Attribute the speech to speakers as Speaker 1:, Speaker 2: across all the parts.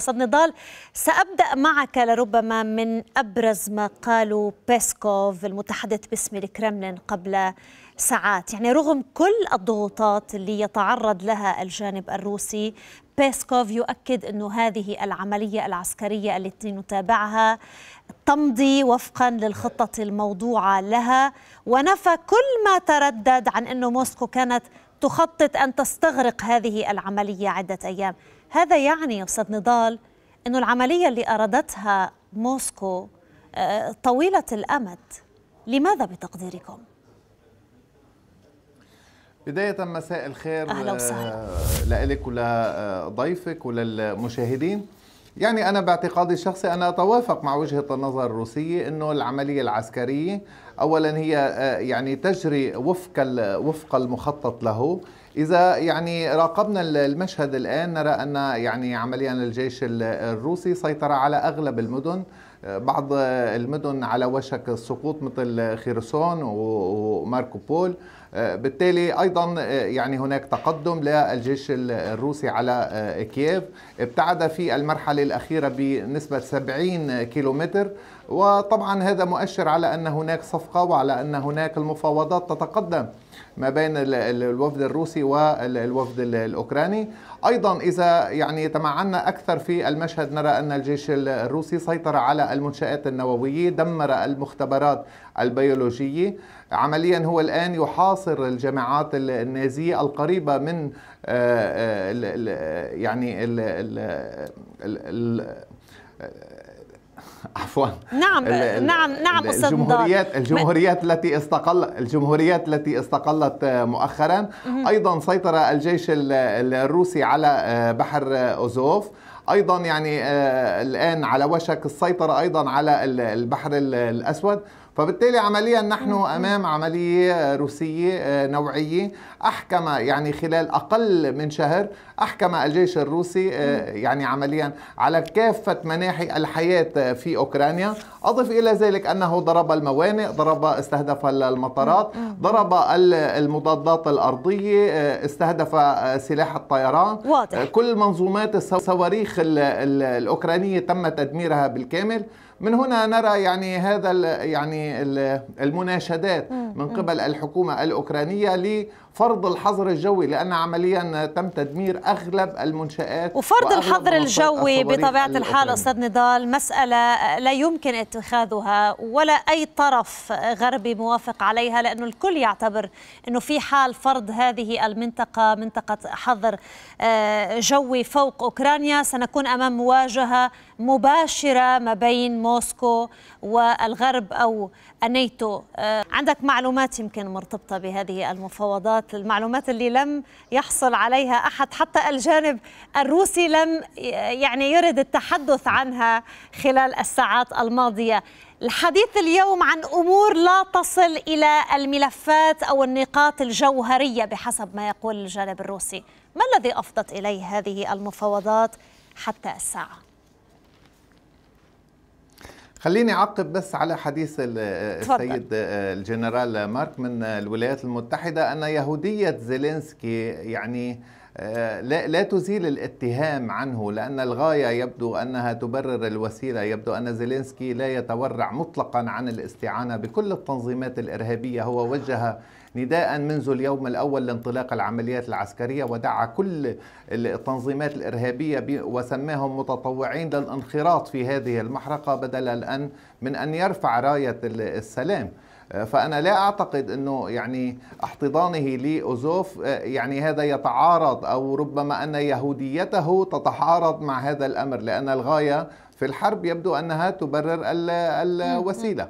Speaker 1: أستاذ نضال سأبدأ معك لربما من أبرز ما قاله بيسكوف المتحدث باسم الكرملين قبل ساعات يعني رغم كل الضغوطات اللي يتعرض لها الجانب الروسي بيسكوف يؤكد أن هذه العملية العسكرية التي نتابعها تمضي وفقا للخطة الموضوعة لها ونفى كل ما تردد عن أن موسكو كانت تخطط أن تستغرق هذه العملية عدة أيام هذا يعني أستاذ نضال أنه العملية اللي أرادتها موسكو آه، طويلة الأمد لماذا بتقديركم؟
Speaker 2: بداية مساء الخير أهلا آه، وسهلا لك ولضيفك وللمشاهدين يعني أنا باعتقادي الشخصي أنا أتوافق مع وجهة النظر الروسية أنه العملية العسكرية أولا هي آه، يعني تجري وفق وفق المخطط له إذا يعني راقبنا المشهد الآن نرى أن يعني عمليا الجيش الروسي سيطر على أغلب المدن آه، بعض المدن على وشك السقوط مثل خيرسون وماركوبول آه، بالتالي ايضا آه، يعني هناك تقدم للجيش الروسي على كييف ابتعد في المرحله الاخيره بنسبه 70 كيلومتر وطبعا هذا مؤشر على ان هناك صفقه وعلى ان هناك المفاوضات تتقدم ما بين الوفد الروسي والوفد الاوكراني ايضا اذا يعني تمعنا اكثر في المشهد نرى ان الجيش الروسي سيطر على المنشات النوويه دمر المختبرات البيولوجيه عمليا هو الان يحاصر الجماعات النازيه القريبه من آه، آه، يعني ال ال ال عفوا نعم الـ نعم نعم استاذ الجمهوريات الجمهوريات التي استقل الجمهوريات التي استقلت آه، مؤخرا ايضا سيطر الجيش الروسي على آه، بحر اوزوف ايضا يعني آه، الان على وشك السيطره ايضا على البحر الاسود فبالتالي عمليا نحن امام عمليه روسيه آه، نوعيه احكم يعني خلال اقل من شهر احكم الجيش الروسي آه، يعني عمليا على كافه مناحي الحياه في اوكرانيا اضف الى ذلك انه ضرب الموانئ ضرب استهدف المطارات ضرب المضادات الارضيه آه، استهدف سلاح الطيران واضح. كل منظومات الصواريخ الاوكرانيه تم تدميرها بالكامل من هنا نرى يعني هذا يعني يعني المناشدات من قبل الحكومة الأوكرانية فرض الحظر الجوي لأن عمليا تم تدمير أغلب المنشآت وفرض الحظر الجوي بطبيعة الحال أستاذ
Speaker 1: نضال مسألة لا يمكن اتخاذها ولا أي طرف غربي موافق عليها لأنه الكل يعتبر أنه في حال فرض هذه المنطقة منطقة حظر آه، جوي فوق أوكرانيا سنكون أمام مواجهة مباشرة ما بين موسكو والغرب أو الناتو آه، عندك معلومات يمكن مرتبطة بهذه المفاوضات فقط المعلومات اللي لم يحصل عليها أحد حتى الجانب الروسي لم يعني يرد التحدث عنها خلال الساعات الماضية الحديث اليوم عن أمور لا تصل إلى الملفات أو النقاط الجوهرية بحسب ما يقول الجانب الروسي ما الذي أفضت إليه هذه المفاوضات حتى الساعة؟
Speaker 2: خليني أعقب بس على حديث السيد آه، الجنرال مارك من الولايات المتحدة أن يهودية زيلينسكي يعني آه، لا, لا تزيل الاتهام عنه لأن الغاية يبدو أنها تبرر الوسيلة يبدو أن زيلينسكي لا يتورع مطلقا عن الاستعانة بكل التنظيمات الإرهابية هو وجه نداء منذ اليوم الأول لانطلاق العمليات العسكرية ودعا كل التنظيمات الإرهابية وسماهم متطوعين للانخراط في هذه المحرقة بدلا الآن من أن يرفع راية السلام فأنا لا أعتقد أنه يعني احتضانه لأوزوف يعني هذا يتعارض أو ربما أن يهوديته تتعارض مع هذا الأمر لأن الغاية في الحرب يبدو أنها تبرر الوسيلة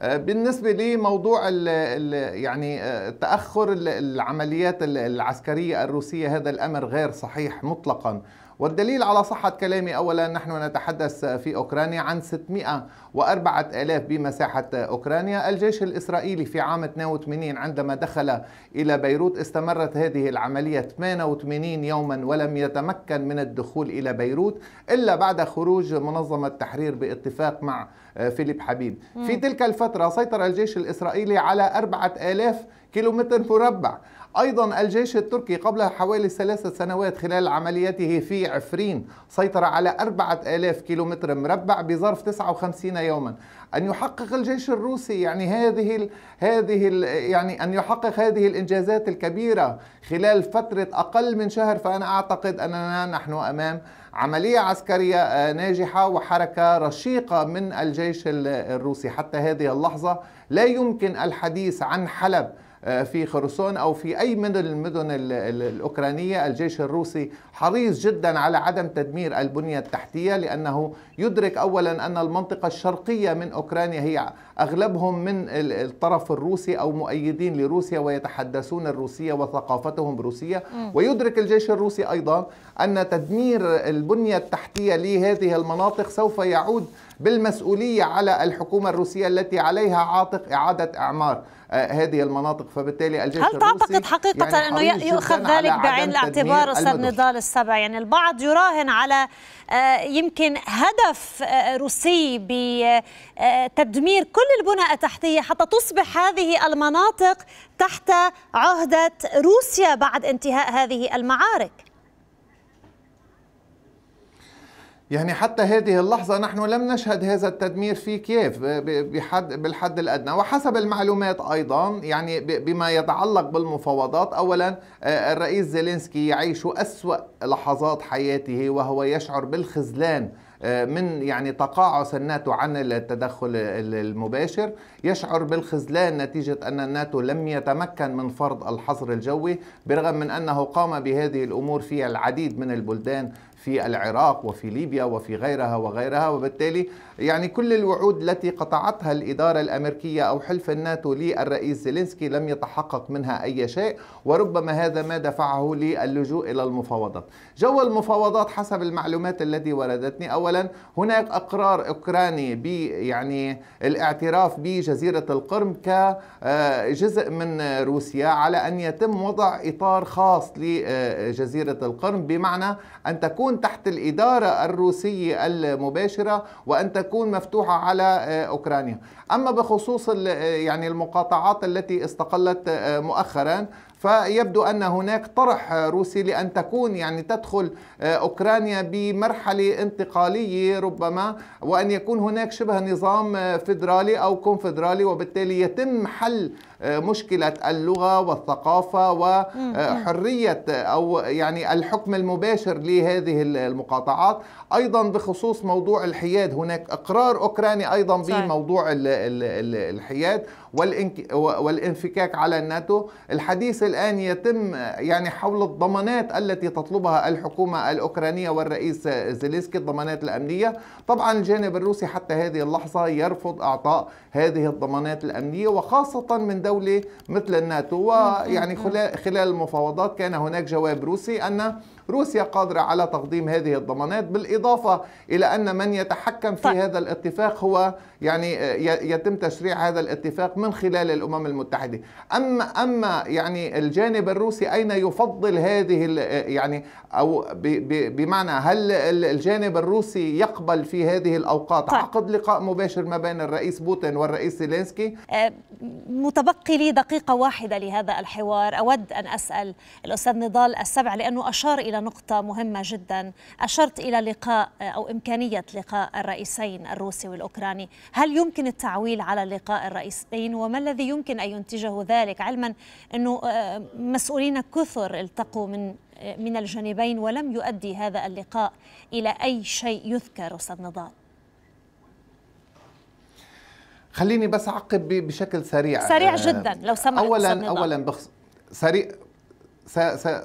Speaker 2: آه، بالنسبه لموضوع الـ الـ يعني آه، تاخر العمليات العسكريه الروسيه هذا الامر غير صحيح مطلقا والدليل على صحة كلامي أولا نحن نتحدث في أوكرانيا عن 604 ألاف بمساحة أوكرانيا الجيش الإسرائيلي في عام 82 عندما دخل إلى بيروت استمرت هذه العملية 88 يوما ولم يتمكن من الدخول إلى بيروت إلا بعد خروج منظمة تحرير باتفاق مع فيليب حبيب في تلك الفترة سيطر الجيش الإسرائيلي على 4000 كيلومتر مربع أيضا الجيش التركي قبل حوالي ثلاثة سنوات خلال عملياته في عفرين سيطر على 4000 كيلومتر مربع بظرف 59 يوما أن يحقق الجيش الروسي يعني هذه الـ هذه الـ يعني أن يحقق هذه الإنجازات الكبيرة خلال فترة أقل من شهر فأنا أعتقد أننا نحن أمام عملية عسكرية آه، ناجحة وحركة رشيقة من الجيش الروسي حتى هذه اللحظة لا يمكن الحديث عن حلب آه، في خرسون أو في أي من المدن الأوكرانية الجيش الروسي حريص جدا على عدم تدمير البنية التحتية لأنه يدرك أولا أن المنطقة الشرقية من أوكرانيا هي أغلبهم من الطرف الروسي أو مؤيدين لروسيا ويتحدثون الروسية وثقافتهم روسية ويدرك الجيش الروسي أيضا أن تدمير البنية التحتية لهذه المناطق سوف يعود بالمسؤولية على الحكومة الروسية التي عليها عاتق إعادة إعمار آه، هذه المناطق فبالتالي الجيش هل تعتقد
Speaker 1: يعني حقيقة يعني أنه يؤخذ ذلك بعين الاعتبار أستاذ نضال السبع يعني البعض يراهن على آه، يمكن هدف آه، روسي بتدمير كل البنى التحتية حتى تصبح هذه المناطق تحت عهدة روسيا بعد انتهاء هذه المعارك
Speaker 2: يعني حتى هذه اللحظة نحن لم نشهد هذا التدمير في كييف بحد بالحد الأدنى وحسب المعلومات أيضا يعني بما يتعلق بالمفاوضات أولا آه، الرئيس زيلينسكي يعيش أسوأ لحظات حياته وهو يشعر بالخذلان آه، من يعني تقاعس الناتو عن التدخل المباشر يشعر بالخذلان نتيجة أن الناتو لم يتمكن من فرض الحظر الجوي برغم من أنه قام بهذه الأمور في العديد من البلدان في العراق وفي ليبيا وفي غيرها وغيرها وبالتالي يعني كل الوعود التي قطعتها الإدارة الأمريكية أو حلف الناتو للرئيس زيلينسكي لم يتحقق منها أي شيء وربما هذا ما دفعه للجوء إلى المفاوضات جو المفاوضات حسب المعلومات التي وردتني أولا هناك أقرار أوكراني ب يعني الاعتراف بجزيرة القرم كجزء آه، من روسيا على أن يتم وضع إطار خاص لجزيرة القرم بمعنى أن تكون تحت الإدارة الروسية المباشرة وأن تكون مفتوحة على آه، أوكرانيا أما بخصوص آه، يعني المقاطعات التي استقلت آه، مؤخرا فيبدو أن هناك طرح روسي لأن تكون يعني تدخل آه، أوكرانيا بمرحلة انتقالية ربما وأن يكون هناك شبه نظام آه، فيدرالي أو كونفدرالي وبالتالي يتم حل آه، مشكلة اللغة والثقافة وحرية أو يعني الحكم المباشر لهذه المقاطعات أيضا بخصوص موضوع الحياد هناك إقرار أوكراني أيضا بموضوع الحياد والانفكاك على الناتو الحديث الآن يتم يعني حول الضمانات التي تطلبها الحكومة الأوكرانية والرئيس زيلينسكي الضمانات الأمنية طبعا الجانب الروسي حتى هذه اللحظة يرفض أعطاء هذه الضمانات الأمنية وخاصة من دولة مثل الناتو ويعني خلال المفاوضات كان هناك جواب روسي أن روسيا قادرة على تقديم هذه الضمانات بالإضافة إلى أن من يتحكم في طيب. هذا الاتفاق هو يعني يتم تشريع هذا الاتفاق من خلال الأمم المتحدة أما أما يعني الجانب الروسي أين يفضل هذه يعني أو بمعنى هل الجانب الروسي يقبل في هذه الأوقات طيب. عقد لقاء مباشر ما بين الرئيس بوتين والرئيس زيلينسكي
Speaker 1: آه، متبقي لي دقيقة واحدة لهذا الحوار أود أن أسأل الأستاذ نضال السبع لأنه أشار إلى نقطة مهمة جدا أشرت إلى لقاء أو إمكانية لقاء الرئيسين الروسي والأوكراني هل يمكن التعويل على لقاء الرئيسين وما الذي يمكن أن ينتجه ذلك علما أنه آه، مسؤولين كثر التقوا من آه، من الجانبين ولم يؤدي هذا اللقاء إلى أي شيء يذكر أستاذ نضال
Speaker 2: خليني بس أعقب بشكل سريع سريع آه، جدا لو سمحت أولا أولا بخص... سريع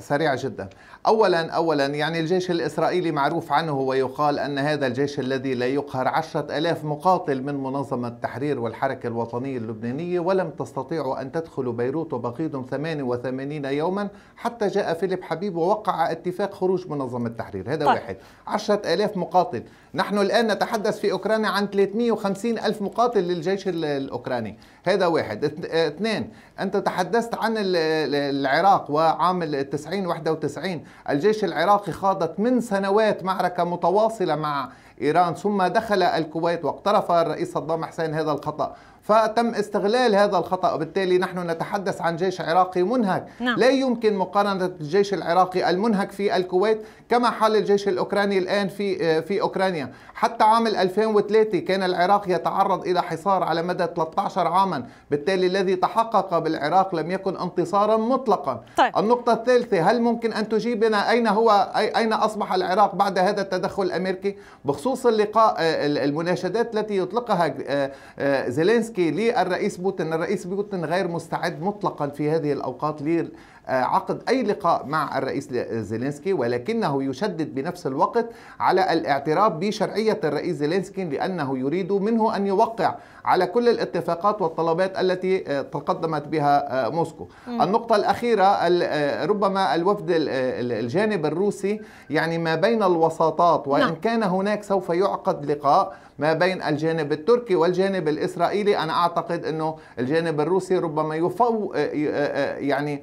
Speaker 2: سريع جدا أولا أولا يعني الجيش الإسرائيلي معروف عنه ويقال أن هذا الجيش الذي لا يقهر عشرة ألاف مقاتل من منظمة التحرير والحركة الوطنية اللبنانية ولم تستطيعوا أن تدخل بيروت وبقيتم 88 يوما حتى جاء فيليب حبيب ووقع اتفاق خروج منظمة التحرير هذا طيب. واحد عشرة ألاف مقاتل نحن الآن نتحدث في أوكرانيا عن 350 ألف مقاتل للجيش الأوكراني هذا واحد اثنين أنت تحدثت عن العراق وعام 90 91 الجيش العراقي خاضت من سنوات معركة متواصلة مع إيران ثم دخل الكويت واقترف الرئيس صدام حسين هذا الخطأ فتم استغلال هذا الخطأ وبالتالي نحن نتحدث عن جيش عراقي منهك نعم. لا يمكن مقارنة الجيش العراقي المنهك في الكويت كما حال الجيش الأوكراني الآن في في أوكرانيا حتى عام 2003 كان العراق يتعرض إلى حصار على مدى 13 عاما بالتالي الذي تحقق بالعراق لم يكن انتصارا مطلقا طيب. النقطة الثالثة هل ممكن أن تجيبنا أين هو أين أصبح العراق بعد هذا التدخل الأمريكي بخصوص اللقاء آه، المناشدات التي يطلقها آه، آه، زيلينسكي يحكي للرئيس بوتين الرئيس بوتين غير مستعد مطلقا في هذه الأوقات آه، عقد أي لقاء مع الرئيس زيلينسكي ولكنه يشدد بنفس الوقت على الاعتراف بشرعية الرئيس زيلينسكي لأنه يريد منه أن يوقع على كل الاتفاقات والطلبات التي آه، تقدمت بها آه، موسكو م. النقطة الأخيرة ربما الوفد الجانب الروسي يعني ما بين الوساطات وإن نعم. كان هناك سوف يعقد لقاء ما بين الجانب التركي والجانب الإسرائيلي أنا أعتقد أنه الجانب الروسي ربما يفو يعني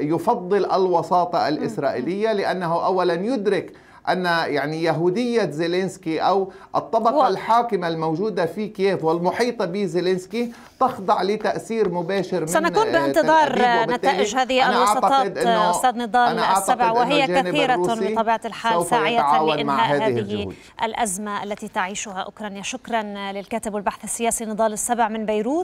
Speaker 2: يفضل الوساطة الإسرائيلية لأنه أولا يدرك أن يعني يهودية زيلينسكي أو الطبقة و... الحاكمة الموجودة في كييف والمحيطة بزيلينسكي تخضع لتأثير مباشر من سنكون بانتظار نتائج هذه الوسطات أستاذ نضال السبع وهي كثيرة بطبيعة الحال ساعية لإنهاء هذه الجهود.
Speaker 1: الأزمة التي تعيشها أوكرانيا شكرا للكاتب والبحث السياسي نضال السبع من بيروت